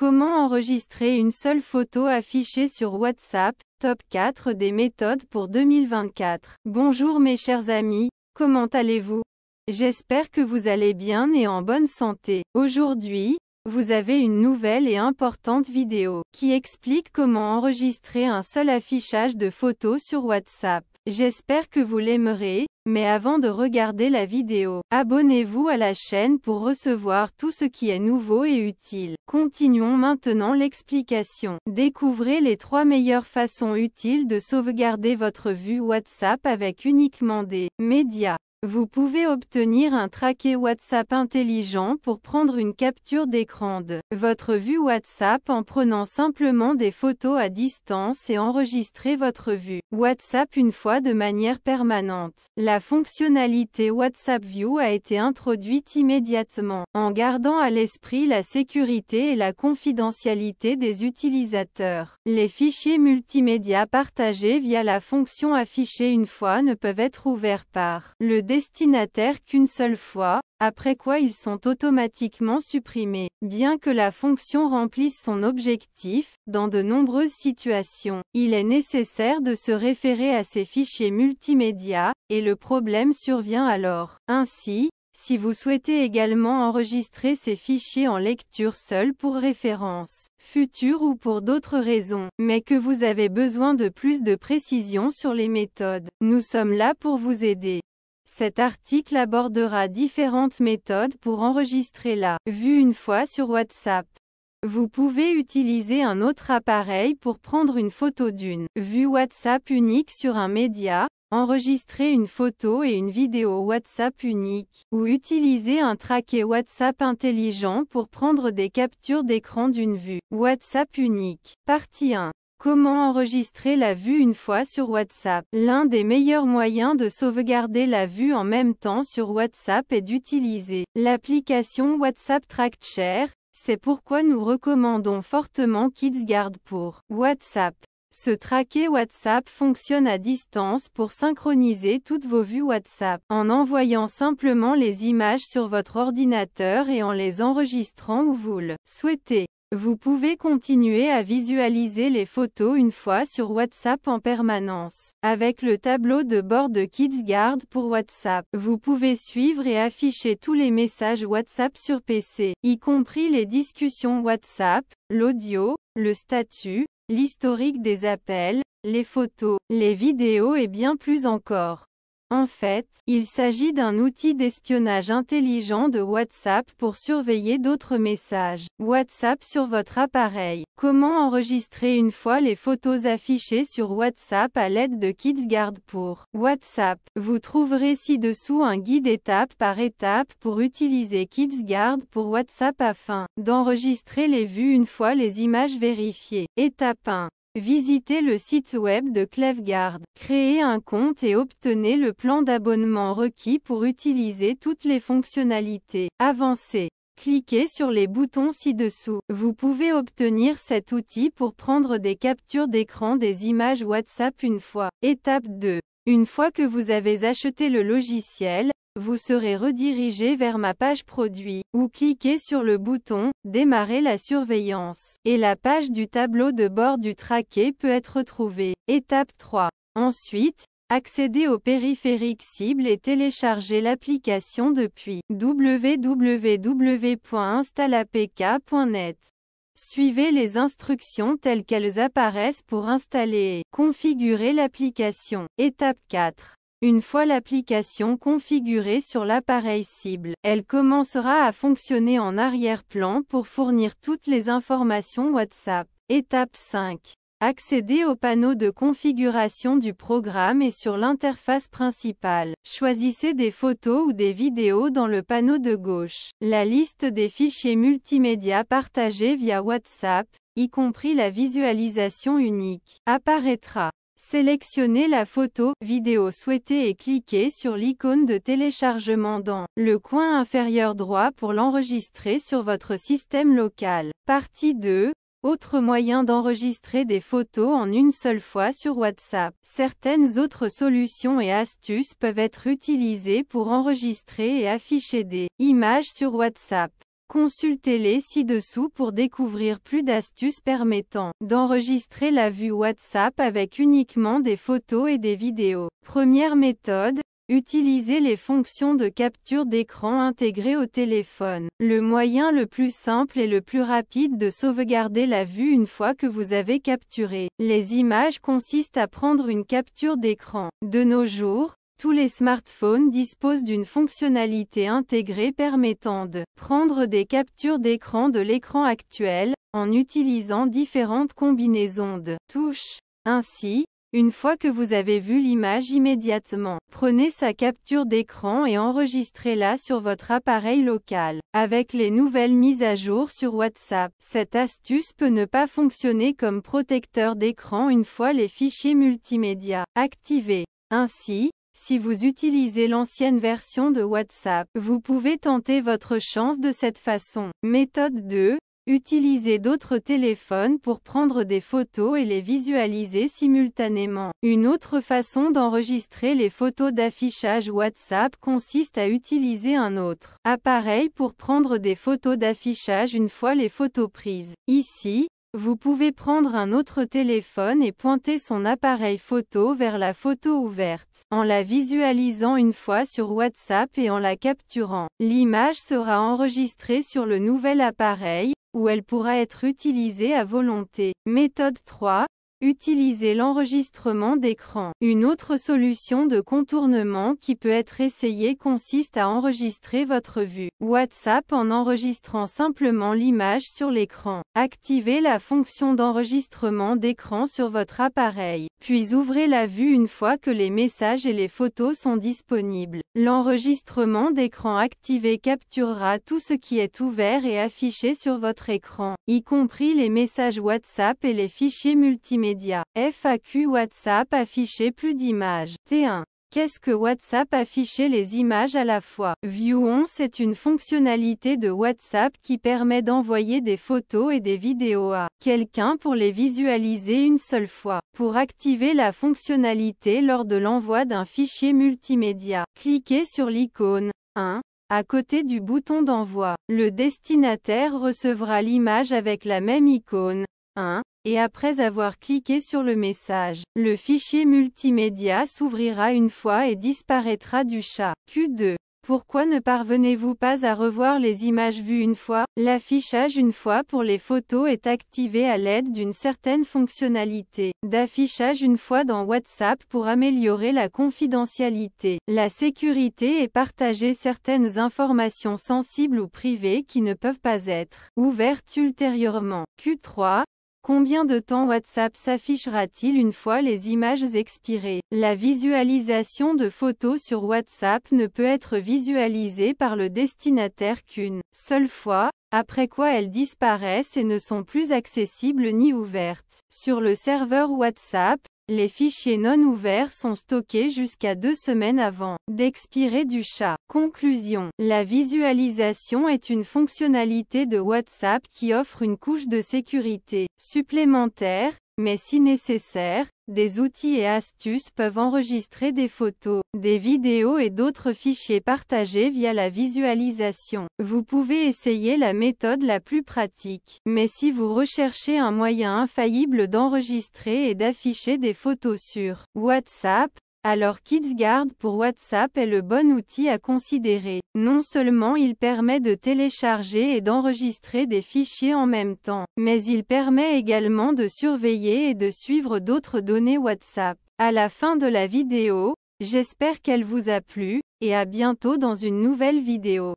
Comment enregistrer une seule photo affichée sur WhatsApp Top 4 des méthodes pour 2024. Bonjour mes chers amis, comment allez-vous J'espère que vous allez bien et en bonne santé. Aujourd'hui, vous avez une nouvelle et importante vidéo qui explique comment enregistrer un seul affichage de photos sur WhatsApp. J'espère que vous l'aimerez, mais avant de regarder la vidéo, abonnez-vous à la chaîne pour recevoir tout ce qui est nouveau et utile. Continuons maintenant l'explication. Découvrez les trois meilleures façons utiles de sauvegarder votre vue WhatsApp avec uniquement des médias. Vous pouvez obtenir un traqué WhatsApp intelligent pour prendre une capture d'écran de votre vue WhatsApp en prenant simplement des photos à distance et enregistrer votre vue WhatsApp une fois de manière permanente. La fonctionnalité WhatsApp View a été introduite immédiatement, en gardant à l'esprit la sécurité et la confidentialité des utilisateurs. Les fichiers multimédia partagés via la fonction affichée une fois ne peuvent être ouverts par le destinataire qu'une seule fois, après quoi ils sont automatiquement supprimés. Bien que la fonction remplisse son objectif, dans de nombreuses situations, il est nécessaire de se référer à ces fichiers multimédia, et le problème survient alors. Ainsi, si vous souhaitez également enregistrer ces fichiers en lecture seule pour référence, future ou pour d'autres raisons, mais que vous avez besoin de plus de précision sur les méthodes, nous sommes là pour vous aider. Cet article abordera différentes méthodes pour enregistrer la vue une fois sur WhatsApp. Vous pouvez utiliser un autre appareil pour prendre une photo d'une vue WhatsApp unique sur un média, enregistrer une photo et une vidéo WhatsApp unique, ou utiliser un traquet WhatsApp intelligent pour prendre des captures d'écran d'une vue WhatsApp unique. Partie 1. Comment enregistrer la vue une fois sur WhatsApp L'un des meilleurs moyens de sauvegarder la vue en même temps sur WhatsApp est d'utiliser l'application WhatsApp Tract Share, c'est pourquoi nous recommandons fortement KidsGuard pour WhatsApp. Ce traqué WhatsApp fonctionne à distance pour synchroniser toutes vos vues WhatsApp en envoyant simplement les images sur votre ordinateur et en les enregistrant où vous le souhaitez. Vous pouvez continuer à visualiser les photos une fois sur WhatsApp en permanence. Avec le tableau de bord de KidsGuard pour WhatsApp, vous pouvez suivre et afficher tous les messages WhatsApp sur PC, y compris les discussions WhatsApp, l'audio, le statut, l'historique des appels, les photos, les vidéos et bien plus encore. En fait, il s'agit d'un outil d'espionnage intelligent de WhatsApp pour surveiller d'autres messages WhatsApp sur votre appareil. Comment enregistrer une fois les photos affichées sur WhatsApp à l'aide de KidsGuard pour WhatsApp Vous trouverez ci-dessous un guide étape par étape pour utiliser KidsGuard pour WhatsApp afin d'enregistrer les vues une fois les images vérifiées. Étape 1. Visitez le site web de ClefGuard, créez un compte et obtenez le plan d'abonnement requis pour utiliser toutes les fonctionnalités. Avancez. Cliquez sur les boutons ci-dessous. Vous pouvez obtenir cet outil pour prendre des captures d'écran des images WhatsApp une fois. Étape 2. Une fois que vous avez acheté le logiciel, vous serez redirigé vers ma page produit, ou cliquez sur le bouton « Démarrer la surveillance » et la page du tableau de bord du traqué peut être trouvée. Étape 3. Ensuite, accédez au périphérique cible et téléchargez l'application depuis www.installapk.net. Suivez les instructions telles qu'elles apparaissent pour installer et configurer l'application. Étape 4. Une fois l'application configurée sur l'appareil cible, elle commencera à fonctionner en arrière-plan pour fournir toutes les informations WhatsApp. Étape 5. Accédez au panneau de configuration du programme et sur l'interface principale. Choisissez des photos ou des vidéos dans le panneau de gauche. La liste des fichiers multimédia partagés via WhatsApp, y compris la visualisation unique, apparaîtra. Sélectionnez la photo, vidéo souhaitée et cliquez sur l'icône de téléchargement dans le coin inférieur droit pour l'enregistrer sur votre système local. Partie 2. Autre moyen d'enregistrer des photos en une seule fois sur WhatsApp. Certaines autres solutions et astuces peuvent être utilisées pour enregistrer et afficher des images sur WhatsApp. Consultez-les ci-dessous pour découvrir plus d'astuces permettant d'enregistrer la vue WhatsApp avec uniquement des photos et des vidéos. Première méthode, utilisez les fonctions de capture d'écran intégrées au téléphone. Le moyen le plus simple et le plus rapide de sauvegarder la vue une fois que vous avez capturé. Les images consistent à prendre une capture d'écran. De nos jours, tous les smartphones disposent d'une fonctionnalité intégrée permettant de prendre des captures d'écran de l'écran actuel, en utilisant différentes combinaisons de touches. Ainsi, une fois que vous avez vu l'image immédiatement, prenez sa capture d'écran et enregistrez-la sur votre appareil local. Avec les nouvelles mises à jour sur WhatsApp, cette astuce peut ne pas fonctionner comme protecteur d'écran une fois les fichiers multimédia activés. Ainsi, si vous utilisez l'ancienne version de WhatsApp, vous pouvez tenter votre chance de cette façon. Méthode 2. Utilisez d'autres téléphones pour prendre des photos et les visualiser simultanément. Une autre façon d'enregistrer les photos d'affichage WhatsApp consiste à utiliser un autre appareil pour prendre des photos d'affichage une fois les photos prises. Ici, vous pouvez prendre un autre téléphone et pointer son appareil photo vers la photo ouverte, en la visualisant une fois sur WhatsApp et en la capturant. L'image sera enregistrée sur le nouvel appareil, où elle pourra être utilisée à volonté. Méthode 3. Utilisez l'enregistrement d'écran. Une autre solution de contournement qui peut être essayée consiste à enregistrer votre vue WhatsApp en enregistrant simplement l'image sur l'écran. Activez la fonction d'enregistrement d'écran sur votre appareil, puis ouvrez la vue une fois que les messages et les photos sont disponibles. L'enregistrement d'écran activé capturera tout ce qui est ouvert et affiché sur votre écran, y compris les messages WhatsApp et les fichiers multimédia FAQ WhatsApp afficher plus d'images. T1. Qu'est-ce que WhatsApp afficher les images à la fois View on c'est une fonctionnalité de WhatsApp qui permet d'envoyer des photos et des vidéos à quelqu'un pour les visualiser une seule fois. Pour activer la fonctionnalité lors de l'envoi d'un fichier multimédia, cliquez sur l'icône 1 à côté du bouton d'envoi. Le destinataire recevra l'image avec la même icône 1 et après avoir cliqué sur le message, le fichier multimédia s'ouvrira une fois et disparaîtra du chat. Q2. Pourquoi ne parvenez-vous pas à revoir les images vues une fois L'affichage une fois pour les photos est activé à l'aide d'une certaine fonctionnalité d'affichage une fois dans WhatsApp pour améliorer la confidentialité, la sécurité et partager certaines informations sensibles ou privées qui ne peuvent pas être ouvertes ultérieurement. Q3 Combien de temps WhatsApp s'affichera-t-il une fois les images expirées La visualisation de photos sur WhatsApp ne peut être visualisée par le destinataire qu'une seule fois, après quoi elles disparaissent et ne sont plus accessibles ni ouvertes. Sur le serveur WhatsApp, les fichiers non ouverts sont stockés jusqu'à deux semaines avant d'expirer du chat. Conclusion. La visualisation est une fonctionnalité de WhatsApp qui offre une couche de sécurité supplémentaire, mais si nécessaire, des outils et astuces peuvent enregistrer des photos, des vidéos et d'autres fichiers partagés via la visualisation. Vous pouvez essayer la méthode la plus pratique, mais si vous recherchez un moyen infaillible d'enregistrer et d'afficher des photos sur WhatsApp, alors KidsGuard pour WhatsApp est le bon outil à considérer. Non seulement il permet de télécharger et d'enregistrer des fichiers en même temps, mais il permet également de surveiller et de suivre d'autres données WhatsApp. À la fin de la vidéo, j'espère qu'elle vous a plu, et à bientôt dans une nouvelle vidéo.